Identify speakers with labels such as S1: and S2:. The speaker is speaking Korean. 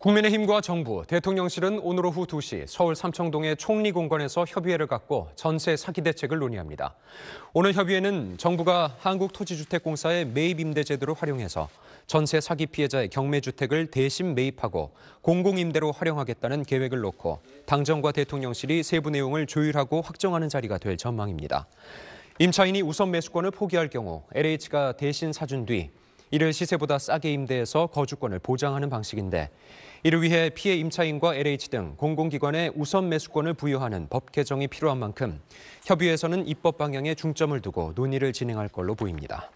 S1: 국민의힘과 정부, 대통령실은 오늘 오후 2시 서울 삼청동의 총리공관에서 협의회를 갖고 전세 사기 대책을 논의합니다. 오늘 협의회는 정부가 한국토지주택공사의 매입임대 제도를 활용해서 전세 사기 피해자의 경매주택을 대신 매입하고 공공임대로 활용하겠다는 계획을 놓고 당정과 대통령실이 세부 내용을 조율하고 확정하는 자리가 될 전망입니다. 임차인이 우선 매수권을 포기할 경우 LH가 대신 사준 뒤 이를 시세보다 싸게 임대해서 거주권을 보장하는 방식인데 이를 위해 피해 임차인과 LH 등 공공기관에 우선 매수권을 부여하는 법 개정이 필요한 만큼 협의회에서는 입법 방향에 중점을 두고 논의를 진행할 걸로
S2: 보입니다.